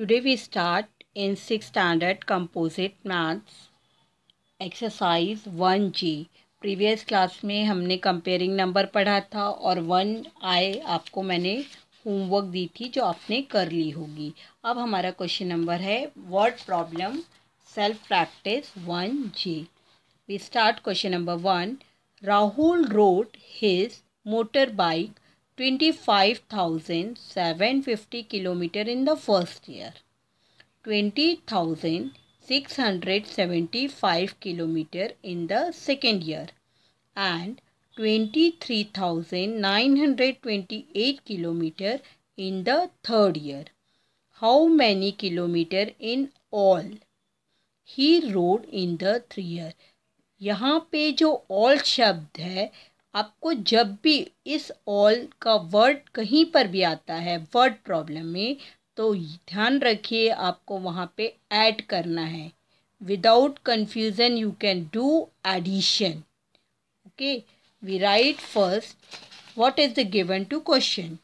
Today we start in six standard composite maths exercise one G previous class में हमने comparing number पढ़ा था और वन आई आपको मैंने होमवर्क दी थी जो आपने कर ली होगी अब हमारा क्वेश्चन नंबर है word problem self practice one जी we start question number one Rahul rode his motor bike twenty five thousand seven fifty kilometre in the first year twenty thousand six hundred seventy five kilometre in the second year and twenty three thousand nine hundred twenty eight kilometre in the third year how many kilometre in all he rode in the three year यहाँ पे जो all शब्द है आपको जब भी इस all का वर्ड कहीं पर भी आता है वर्ड प्रॉब्लम में तो ध्यान रखिए आपको वहाँ पे ऐड करना है without confusion you can do addition okay we write first is the given to question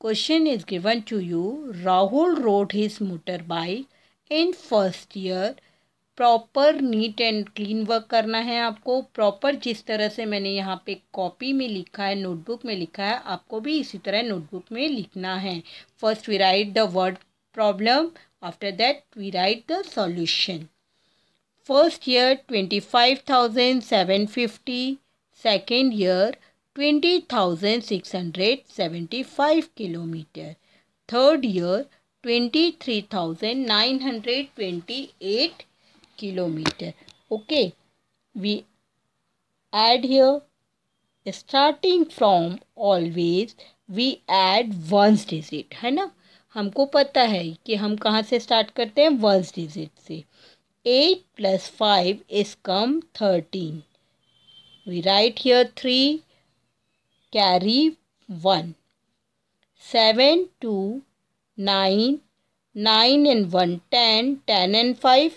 question is given to you Rahul rode his motor bike in first year proper neat and clean work करना है आपको proper जिस तरह से मैंने यहाँ पे copy में लिखा है नोटबुक में लिखा है आपको भी इसी तरह नोटबुक में लिखना है first we write the word problem after that we write the solution first year twenty five thousand seven fifty second year twenty thousand six hundred seventy five kilometre third year twenty three thousand nine hundred twenty eight kilometer okay we add here starting from always we add ones digit है ना हमको पता है कि हम कहाँ से start करते हैं वंस डिजिट से eight plus five is come thirteen we write here three carry one seven two nine nine and one ten ten and five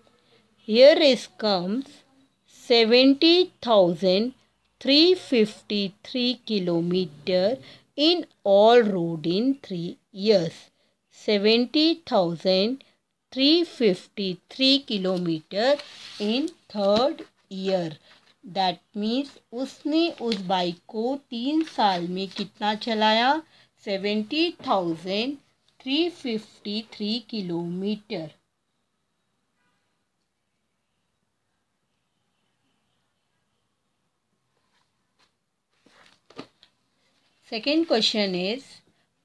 comes seventy three three fifty kilometre in all rode in three years seventy in three fifty three kilometre in third year that means उसने उस bike को तीन साल में कितना चलाया seventy thousand three fifty three kilometre Second question is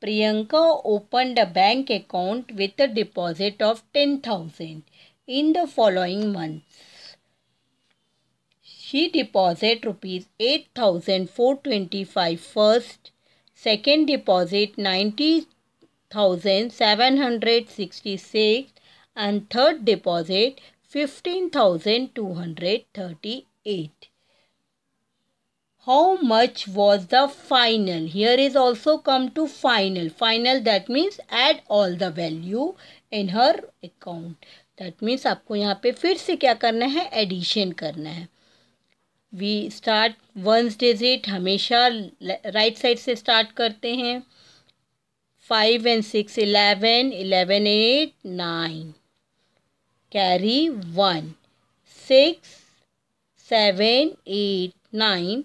Priyanka opened a bank account with a deposit of 10,000 in the following months. She deposit rupees 8,425 first, second deposit 90,766 and third deposit 15,238. how much was the final here is also come to final final that means add all the value in her account that means आपको यहाँ पे फिर से क्या करना है addition करना है we start ones digit हमेशा right side से start करते हैं five and six eleven eleven eight nine carry one six seven eight nine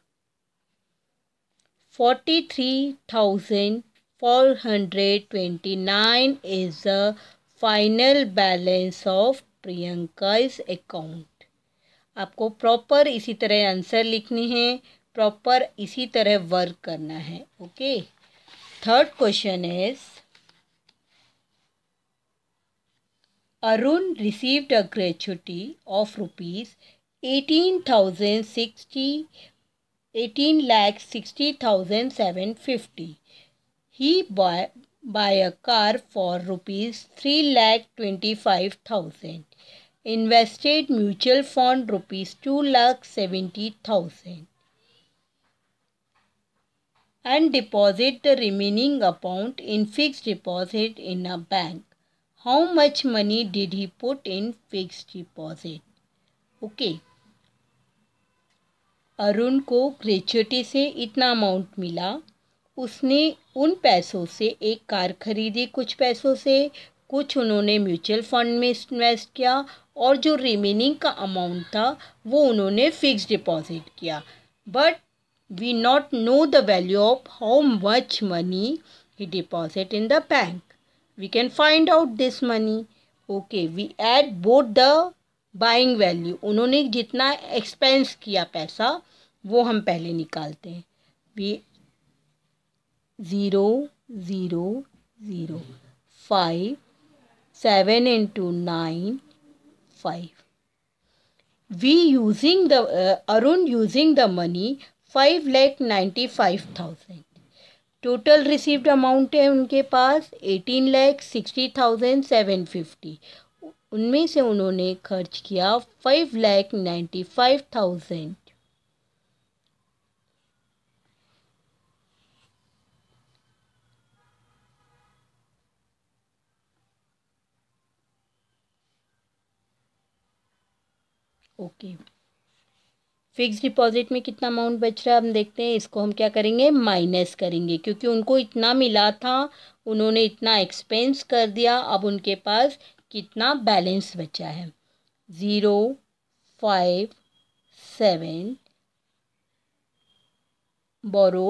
43,429 is the final balance of Priyanka is account आपको प्रॉपर इसी तरह आंसर लिखनी है प्रॉपर इसी तरह वर्क करना है okay third question is a gratuity of rupees eighteen thousand sixty 18 lakh 60,750. He buy, buy a car for rupees 3 lakh 25,000. Invested mutual fund rupees 2 lakh 70,000 and deposit the remaining amount in fixed deposit in a bank. How much money did he put in fixed deposit? Okay. Arun को gratuity से इतना amount मिला उसने उन पैसों से एक car खरीदी कुछ पैसों से कुछ उन्होंने म्यूचुअल फंड में इन्वेस्ट किया और जो रिमेनिंग का अमाउंट था वो उन्होंने फिक्स डिपॉजिट किया but we not know the value of how much money he deposit in the bank we can find out this money okay we add both the buying value उन्होंने जितना expense किया पैसा वो हम पहले निकालते हैं we zero zero zero five seven into nine five we using the Arun using the money five lakh ninety five thousand total received amount है उनके पास eighteen lakh sixty thousand seven fifty उनमें से उन्होंने खर्च किया five lakh ninety five thousand okay fix deposit में कितना अमाउंट बच रहा है हम देखते हैं इसको हम क्या करेंगे माइनस करेंगे क्योंकि उनको इतना मिला था उन्होंने इतना एक्सपेंस कर दिया अब उनके पास कितना बैलेंस बचा है zero five seven borrow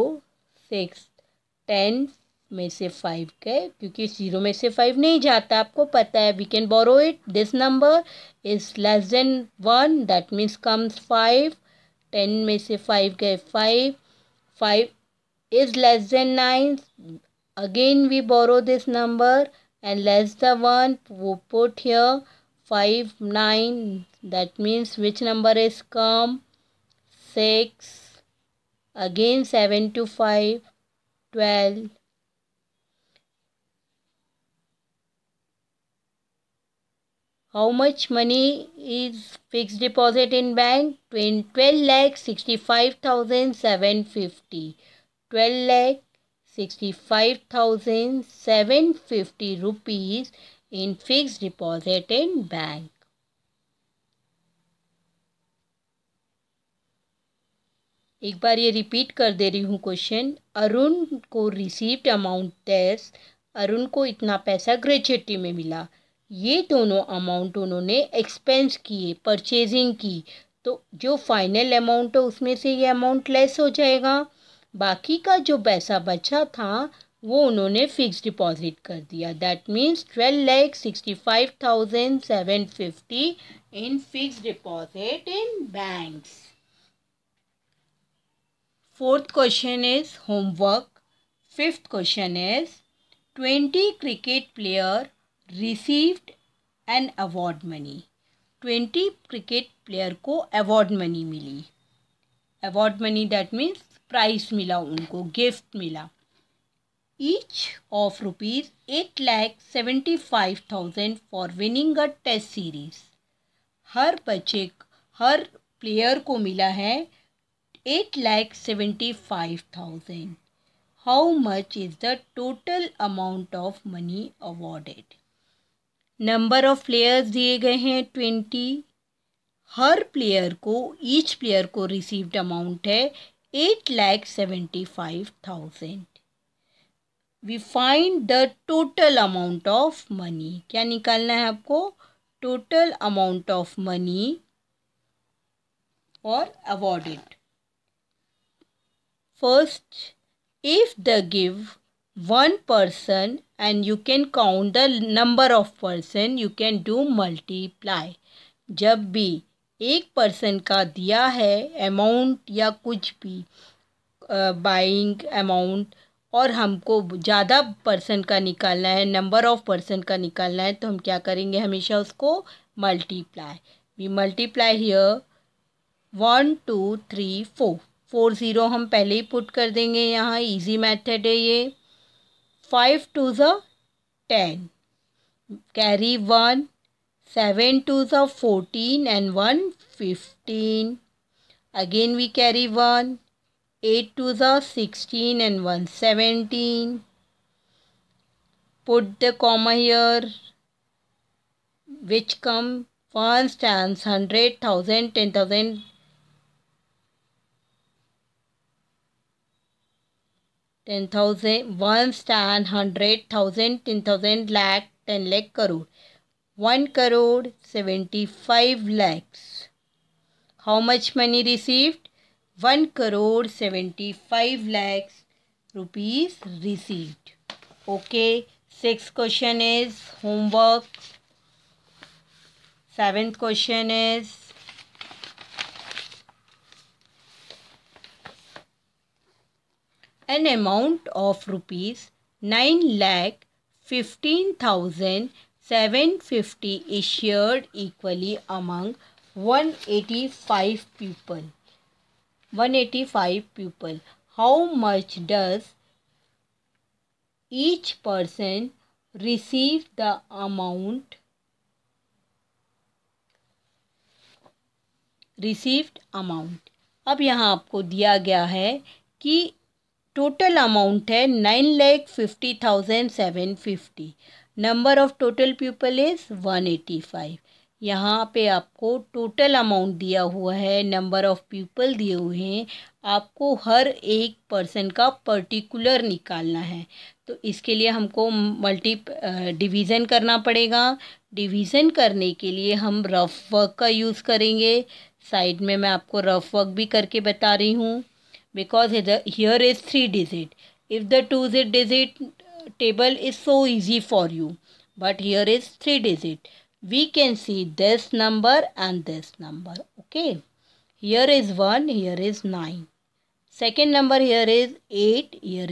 six ten में से फाइव के क्योंकि जीरो में से फाइव नहीं जाता आपको पता है we can borrow it this number is less than one that means comes five ten में से फाइव गए five five is less than nine again we borrow this number and less the one वो put here five nine that means which number is come six again seven two five twelve how much money is fixed deposit in bank 12 lakh 65750 12 lakh 65750 rupees in fixed deposit in bank एक बार ये repeat कर दे रही हूँ question Arun को received amount test Arun को इतना पैसा gratuity में मिला ये दोनों अमाउंट उन्होंने एक्सपेंस किए परचेजिंग की तो जो फाइनल अमाउंट है उसमें से ये अमाउंट लेस हो जाएगा बाकी का जो पैसा बचा था वो उन्होंने फिक्स डिपॉजिट कर दिया that means twelve lakh sixty five thousand seven fifty in fix deposit in banks fourth question is homework fifth question is twenty cricket player received an award money twenty cricket player को award money मिली award money that means prize मिला उनको gift मिला each of rupees eight lakh seventy five thousand for winning a test series हर बच्चे हर player को मिला है eight lakh seventy five thousand how much is the total amount of money awarded number of players दिए गए हैं ट्वेंटी हर प्लेयर को ईच प्लेयर को रिसीव्ड अमाउंट है eight lakh seventy five thousand we find the total amount of money क्या निकालना है आपको टोटल अमाउंट ऑफ मनी और awarded. First, if the give one person and you can count the number of person you can do multiply जब भी एक person का दिया है अमाउंट या कुछ भी बाइंग buying अमाउंट और हमको ज़्यादा पर्सन का निकालना है नंबर ऑफ़ पर्सन का निकालना है तो हम क्या करेंगे हमेशा उसको multiply we multiply here one two three four four zero हम पहले ही पुट कर देंगे यहाँ इजी मेथड है ये 5 to the 10. Carry 1, 7 to the 14 and 1 15. Again we carry 1, 8 to the 16 and 1 17. Put the comma here which come 1 stands 100, 1000, 10,000, ten thousand one stand hundred thousand ten thousand lakh ten lakh crore one crore seventy five lakhs how much money received one crore seventy five lakhs rupees received okay six question is homework seventh question is an amount of rupees 9 lakh 15,750 is shared equally among 185 people. 185 people. How much does each person receive the amount received amount अब यहाँ आपको दिया गया है कि total amount है nine lakh fifty thousand seven fifty number of total people is one eighty five यहाँ पे आपको टोटल अमाउंट दिया हुआ है नंबर ऑफ़ पीपल दिए हुए हैं आपको हर एक पर्सन का पर्टिकुलर निकालना है तो इसके लिए हमको मल्टी डिवीज़न करना पड़ेगा डिवीज़न करने के लिए हम रफ़ वर्क का यूज़ करेंगे साइड में मैं आपको रफ़ वर्क भी करके बता रही हूँ because here is 3 digit. If the 2 digit uh, table is so easy for you but here is 3 digit. We can see this number and this number. Okay. Here is 1, here is 9. Second number here is 8, here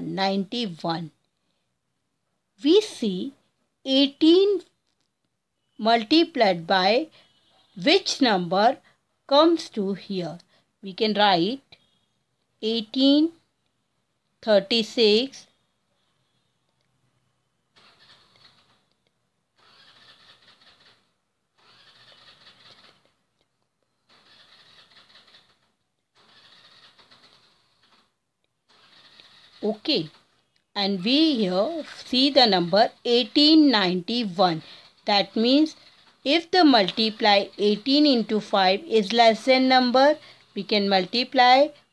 ninety one. We see 18 multiplied by which number comes to here. We can write 1836 okay and we here see the number 1891 that means if the multiply 18 into 5 is less than number we can multiply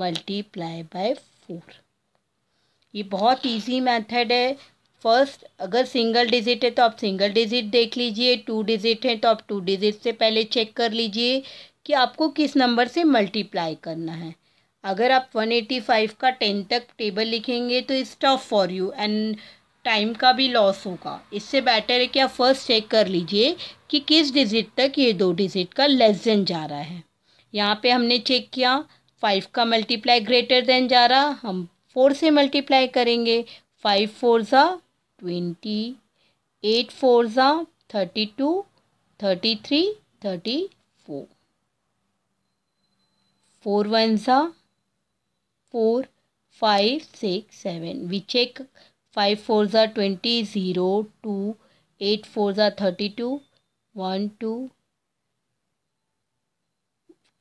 multiply by four ये बहुत easy method है first अगर single digit है तो आप single digit देख लीजिए two digit है तो आप टू डिजिट से पहले चेक कर लीजिए कि आपको किस नंबर से मल्टीप्लाई करना है अगर आप वन एटी फाइव का टेन तक टेबल लिखेंगे तो it's tough for you and time का भी लॉस होगा इससे बेटर है कि आप फर्स्ट चेक कर लीजिए कि किस डिजिट तक ये दो डिजिट का लेस देन जा रहा है यहाँ पे हमने चेक किया फाइव का मल्टीप्लाई ग्रेटर देन जा रहा हम फोर से मल्टीप्लाई करेंगे फाइव फोर ज़ा ट्वेंटी एट फोर ज़ा thirty two thirty three thirty four four one ज़ा four five six seven we check five four ज़ा twenty zero two eight four ज़ा thirty two one two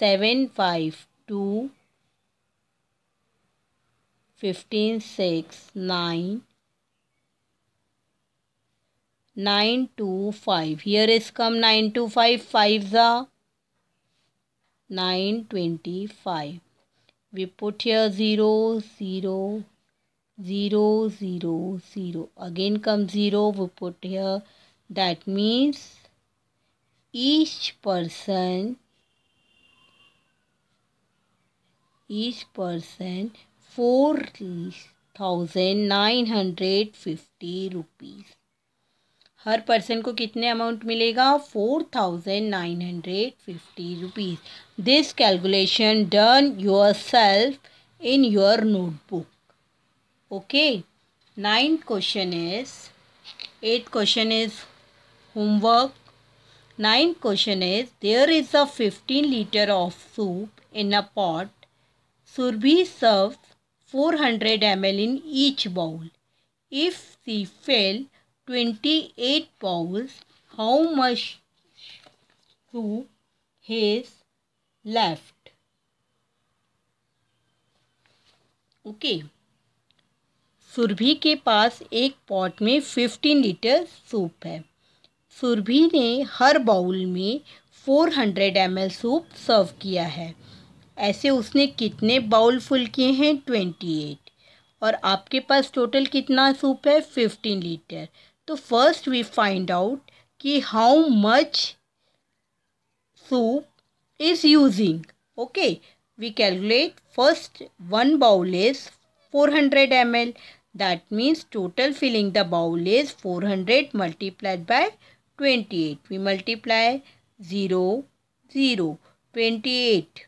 seven five two fifteen six nine nine two five here is come nine two five fives are nine twenty five we put here zero zero zero zero zero again come zero we put here that means each person each person fifty rupees. हर person को कितने amount मिलेगा four thousand nine hundred fifty rupees this calculation done your self in your notebook okay ninth question is eight question is homework ninth question is there is a fifteen litre of soup in a pot Surbhi serves 400 ml in each bowl. If she fell 28 bowls, how much to his left? Okay. Surbhi के पास एक pot में fifteen litre soup है सुरभि ने हर bowl में four hundred M soup serve किया है ऐसे उसने कितने बाउल फुल किए हैं ट्वेंटी एट और आपके पास टोटल कितना सूप है फिफ्टीन लीटर तो फर्स्ट वी फाइंड आउट कि how much soup is using okay we calculate first one bowl is four hundred M L that means total filling the bowl is four hundred multiplied by twenty eight we multiply zero zero twenty eight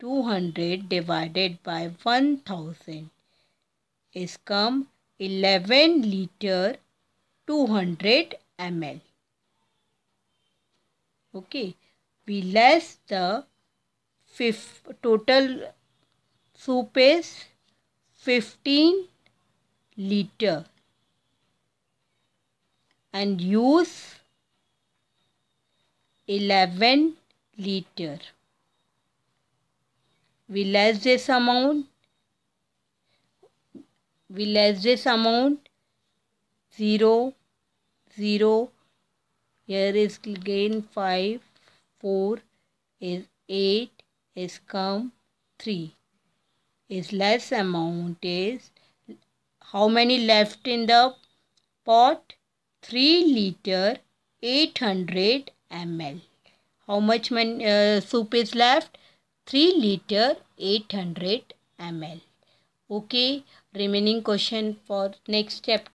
200 divided by 1000 is come 11 liter 200 ml. Okay, we less the fifth, total soup is 15 liter and use 11 liter will as this amount will as this amount 0 0 here is again 5 4 is 8 is come 3 is less amount is how many left in the pot 3 liter 800 ml how much man, uh, soup is left three litre eight hundred M L okay remaining question for next chapter